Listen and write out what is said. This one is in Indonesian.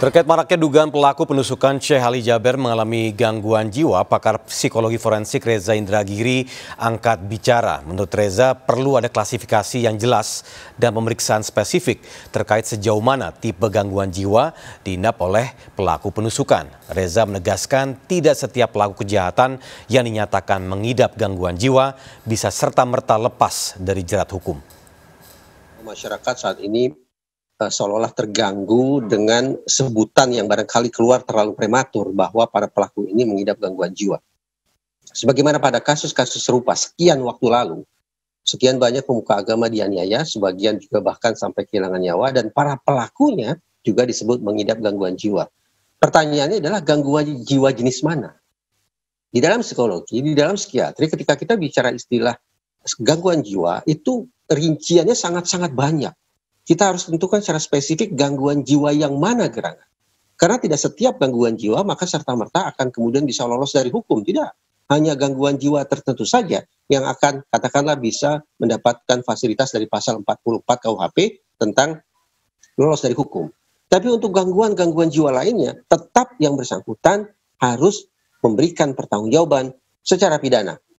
Terkait maraknya dugaan pelaku penusukan Syekh Ali Jaber mengalami gangguan jiwa, pakar psikologi forensik Reza Indragiri angkat bicara. Menurut Reza, perlu ada klasifikasi yang jelas dan pemeriksaan spesifik terkait sejauh mana tipe gangguan jiwa diinap oleh pelaku penusukan. Reza menegaskan tidak setiap pelaku kejahatan yang dinyatakan mengidap gangguan jiwa bisa serta-merta lepas dari jerat hukum. Masyarakat saat ini uh, seolah-olah terganggu dengan sebutan yang barangkali keluar terlalu prematur bahwa para pelaku ini mengidap gangguan jiwa. Sebagaimana pada kasus-kasus serupa sekian waktu lalu, sekian banyak pemuka agama dianiaya, sebagian juga bahkan sampai kehilangan nyawa dan para pelakunya juga disebut mengidap gangguan jiwa. Pertanyaannya adalah gangguan jiwa jenis mana? Di dalam psikologi, di dalam psikiatri, ketika kita bicara istilah gangguan jiwa, itu rinciannya sangat-sangat banyak kita harus tentukan secara spesifik gangguan jiwa yang mana gerangan. Karena tidak setiap gangguan jiwa maka serta-merta akan kemudian bisa lolos dari hukum, tidak. Hanya gangguan jiwa tertentu saja yang akan katakanlah bisa mendapatkan fasilitas dari pasal 44 KUHP tentang lolos dari hukum. Tapi untuk gangguan-gangguan jiwa lainnya, tetap yang bersangkutan harus memberikan pertanggungjawaban secara pidana